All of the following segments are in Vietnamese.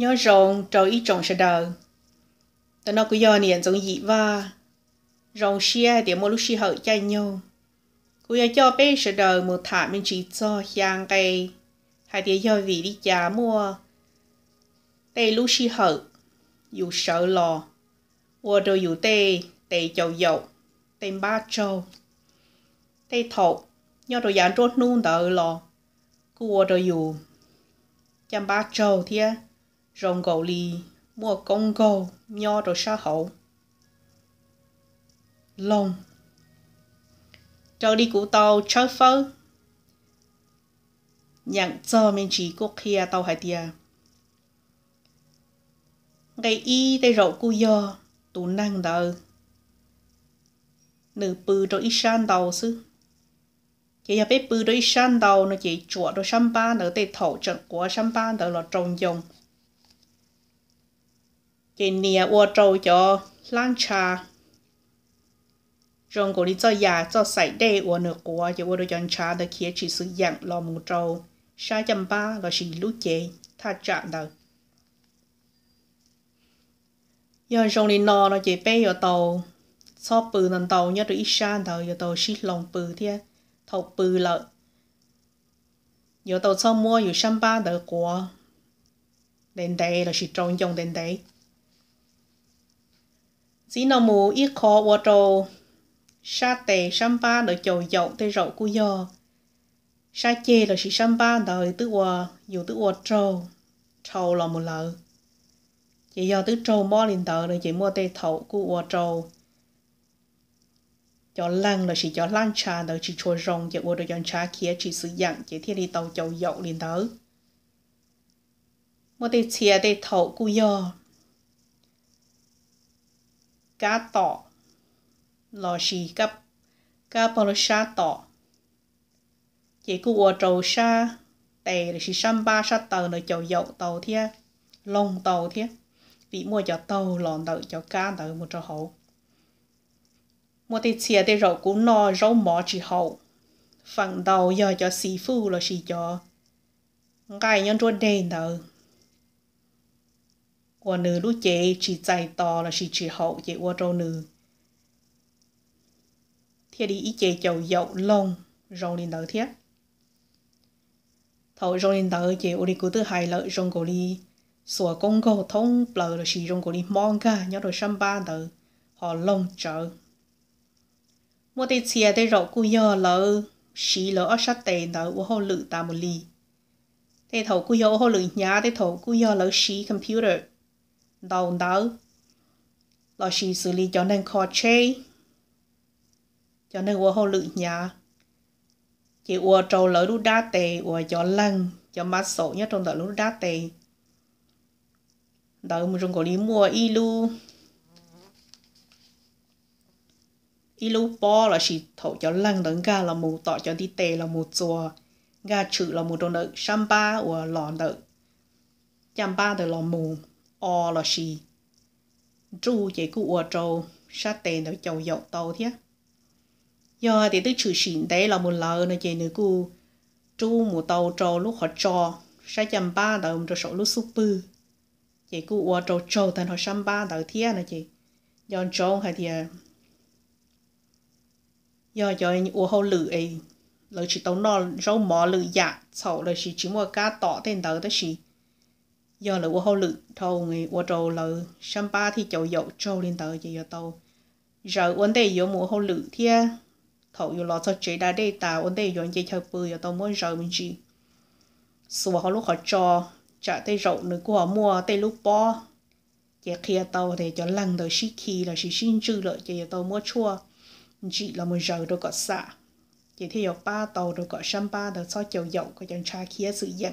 nhớ rồng trâu ít trồng sẽ đời tao nó cứ do niệm giống dị va rong xia để một lúc xia hậu chạy nhau cứ do cho bé sẽ đời một thả mình chỉ cho hàng cây hai tiếng cho vị đi chả mua tê lúc xia hậu dù sợ lò ua đồ dù tê tê chầu dậu tê ba châu tê thọ nhớ đồ dạng trốt nung đợi lò cua đồ dù chăm ba châu thiê rồng cầu lì, mua công cầu, nho rồi sa hậu. Lông Trở đi của tàu chơi phơ. Nhận cho mình chỉ có kia tàu hải tìa. Ngày y tay rậu cu dò, tù năng đờ. Nữ bư cho ít san đầu sư chị giờ biết bự đôi san đầu nó chỉ chuột cho sâm ba nữa thì thổ trận của sâm ba nữa là trồng dùng nia trâu cho cho cho cho cha cổ nửa 给你我做着冷茶，中国的做牙做晒的我那个就我都用茶的开始是养老木做，沙酱巴那是路街，他讲的。yon rong cha no nó chỉ sử dụng trâu, ba chỉ chỉ giờ nò là bé ở tàu so bự nằm tàu nhớ được ít xa tàu yo tàu xí lòng bự thế thầu bự lợ yo tàu so mua yo xăm ba đỡ của đền đây là chỉ trông dòng đền đây sĩ nào mù ít khó vô trồ sa tệ sam ba đợi chầu dậu tê rậu cu yo sa chê là sĩ sam ba đợi tứ hòa dù tứ hòa trồ trầu là một lợi chị do tứ trâu mò liền tờ rồi chị mua tê thậu cu hòa trầu cho lăng là chỉ cho lăng trà đợi chỉ chua rong chị vô được dọn trà kia chỉ sử dụng chị thiên đi tàu chầu dậu liền tờ mua tê chia tê thậu cu yo cá tỏ lò xì cấp cá bò lò xa tỏ chỉ cụ ở trầu xa tè là xì xăm ba xa tàu là chầu dậu tàu thia lông tàu thia vì mua cho tàu lòn tàu cho cá tàu một cho hậu mua thì chia thì rậu cũng no rau mỏ chỉ hậu phần đầu giờ cho xì phu là xì cho cái nhân trôi đen tàu trẻ chỉ chỉ to là hậu qua trâu 我女都姐只再大了是只好姐我做女。thế đi ý chế chầu dậu lông rong lên tới thiết thầu rong lên tới chế ô đi cứ từ hài lợi rong cổ đi sửa công cầu thông bờ là chỉ rong cổ đi mong cả nhớ rồi xăm ba tới họ lông chở mua tê chia để rậu cu yo lỡ xí lỡ ở sát tê tới ô hô lự ta một ly tê thầu cu yo ô hô lự nhá tê thầu cu yo lỡ xí computer đầu đầu là chỉ xử lý cho nên khó chế cho nên của họ lự nhà chỉ của trâu lỡ lúc đá tề của cho lăng cho mát sổ nhất trong đó lúc đá tề đó mình trong có đi mua y lu y lu bo là chỉ thổ cho lăng đấng ga là mù tọ cho đi tề là mù chùa ga chữ là mù trong đó samba của lòn đó chăm ba từ lòn mù o là gì chú chỉ cứ ở trâu sát tiền để châu dọc tàu thế giờ thì tức chữ xin đấy là một lời nó chỉ nữa cô chú một tàu trâu lúc họ cho sát chăm ba đầu ông cho sổ lúc súp bư chỉ cứ ở trâu trâu thành họ chăm ba đầu thế nó chỉ giờ trâu hay thì à. giờ cho anh ở hậu lử ấy lỡ chỉ tàu nó rau mỏ lử dạ sổ là chỉ chỉ mua cá tỏ tên đầu đó chỉ giờ là của hồ lực thâu người của trâu là sâm ba thì cháu dậu trâu lên tờ chỉ giờ tàu giờ vấn đề yếu mùa hồ lực thì thầu yếu lo cho chế đa đây ta vấn đề yếu chỉ chơi bơi giờ tàu mỗi giờ mình chỉ sửa họ lúc họ cho trả tay rậu nữa của họ mua tay lúc bo giờ kia tàu thì cho lăng tới xí khi là xí xin chữ lợi giờ tàu mua chua chỉ là một giờ rồi có xạ chỉ theo ba tàu rồi có sâm ba rồi sau cháu dậu có chẳng tra kia sử dụng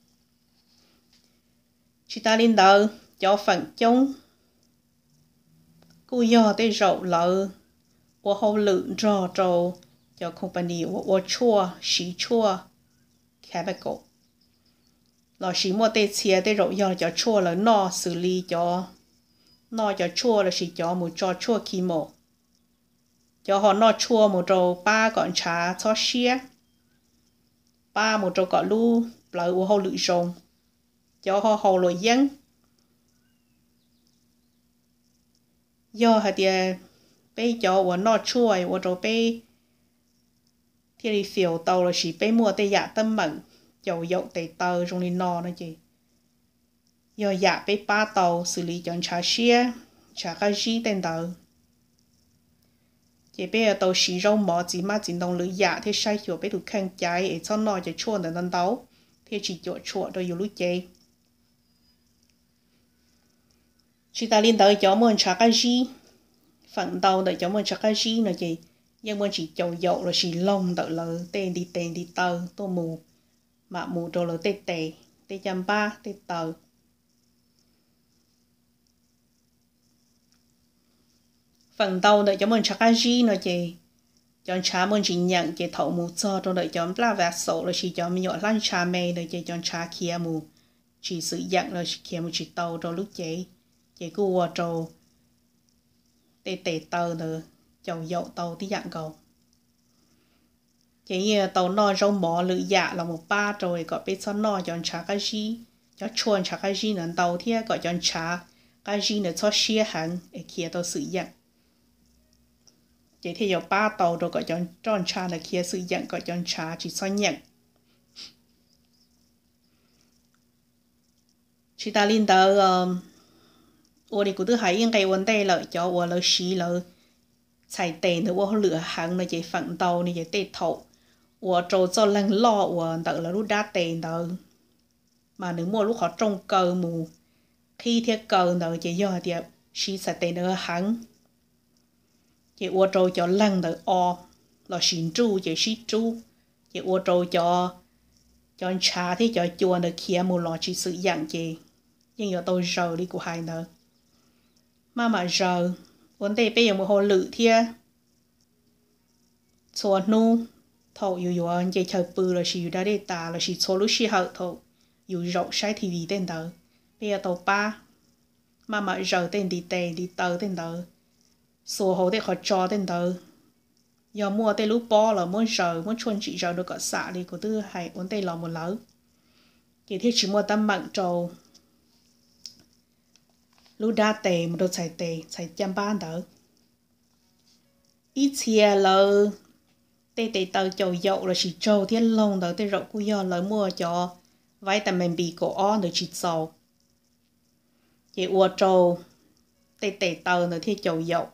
chỉ ta lên đầu cho phần chung cô giờ tới rậu lợ của hậu lự rò trầu cho company của của chua xí chua khá bạc cổ là xí mua tê chia tê rậu giờ cho chua là nó xử lý cho nó cho chua là xí cho một cho chua khi mổ cho họ nó chua một trầu ba gọn trà cho xia ba một trầu gọn lu lại của hậu lự rồng cho họ hồ lối dân do hả thì à, bây cho 我闹出来我就被天里小到了是被摸的牙的门就有得到容易闹那句要牙被扒到 xử 理警察些查个 gì tên đầu chỉ bây giờ tôi sử dụng mỏ chỉ mà chỉ đồng lưỡi giả thì sai hiểu bây được khăn trái để cho nó cho chua nên đơn đấu thì chỉ chỗ chua rồi dù lúc chơi chị ta liên tới cháu mình chả cái gì phần đầu để cháu mình chả cái gì nữa chị nhưng mình chỉ chầu dậu là chỉ lông tự lỡ tên đi tên đi tờ tô mù mà mù đồ lỡ tê tê tê chăm ba tê tờ phần đầu để cháu mình chả cái gì nữa chị cho cha mình chỉ nhận chị thấu mù cho rồi để cho là vẹt sổ là chỉ cho mình nhỏ lăn cha mê rồi chị cho cha kia mù chỉ sử dụng là kia mù chỉ tàu rồi lúc chị chỉ vào trâu để để tờ nữa chầu dậu tàu tí dạng cầu chỉ ờ, tàu nò rau mỏ lự dạ là một ba rồi có biết sao nò chọn chả cái gì cho chuồn chả cái gì nên tàu thế có chọn chả cái gì nữa cho xia hẳn để kia tàu sử dụng chỉ thì có ba tàu rồi có chọn chọn chả là kia sử dụng có chọn chả chỉ sao nhận chỉ ta linh tàu 我的古都还应该问题了，叫我了洗了，才等的我了行了也反倒呢也得头，我做做人老我得了路 đã tiền đó mà nếu mua lúc họ trông cờ mù khi thiết cờ đó chỉ do thì chỉ sẽ tiền nữa hắn chỉ ô trâu cho lăng đỡ o là xin chú chỉ xin chú chỉ ô trâu cho cho cha thì cho chuồn được kia mù lo chỉ sự dạng chỉ nhưng giờ tôi rời đi của hai nữa mà mà giờ vấn đề bây giờ một hồ lử thia cho nu thầu yu yu, anh chơi chơi bự là chỉ đã để ta là chỉ cho lúc chỉ hậu thầu yêu rộng sai thì vì tên đó bây giờ tàu ba mà mà giờ tên đi tè đi tàu tên đó số hồ để họ cho tên đó giờ mua tên lúc bò là mua giờ mua chuẩn chỉ giờ được cả xã đi có thứ hay vấn đề là một lớn chỉ thiết chỉ mua tâm mạng trầu lúc đã tệ mà đồ chạy tệ chạy chăm ban đó ít chia à, lờ tê tê tờ chầu dầu là chỉ trâu thiên long đó tê rậu cú do lời mua cho vậy tầm mình bị cổ on được chỉ sầu chị ua trâu tê tê tờ nữa thiên chầu dầu.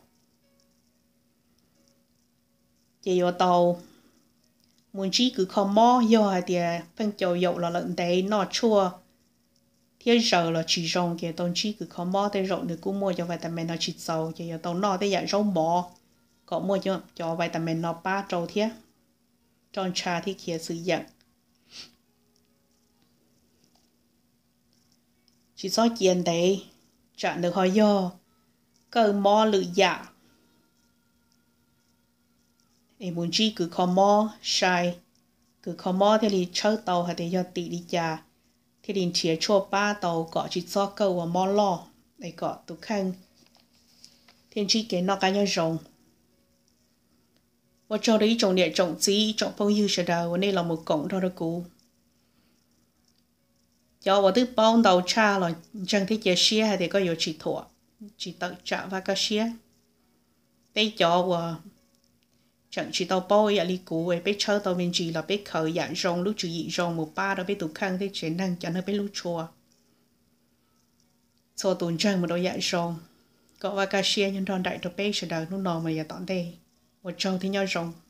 chị ua tàu muốn chỉ cứ không mò do hay thì phân chầu dầu là lợn đấy nó chua thiên sở là chỉ rong cái tông chi cứ khó mò tới rộng nữa cũng mua cho vitamin nó chỉ sâu cho giờ tông nó tới dạng rong bò có mua cho cho vitamin nó ba trâu thế trong trà thì kia sử dụng chỉ so chuyện đấy chặn được hỏi do cơ mò lự dạ em muốn chi cứ khó mò sai cứ khó mò thì li chơi tàu hay để cho tỷ đi già cái đình chia cho ba tàu có chỉ cho câu và mò lò này có tụ khăn thiên chi kế nó cá nhau rồng và cho đấy trồng địa trồng chi trồng phong yêu sẽ đầu nên là một cổng thôi đó cụ cho vào thứ bao đầu cha là chẳng thấy chia xe hay thì có nhiều chỉ thua, chỉ tận trả và cái xe tay cho và chẳng chỉ tàu bôi à li cú về, bé chơi tàu bên chỉ là bé khởi dạng rong lúc chủ dị rong một ba đó bé tụ khăn thế chuyện năng cho nó bé lúc chùa cho tụn chân một đôi dạng rong có và cả xe nhân đoàn đại tao bé sẽ đợi nó nọ mà giờ tọn đây một trâu thì nhau rong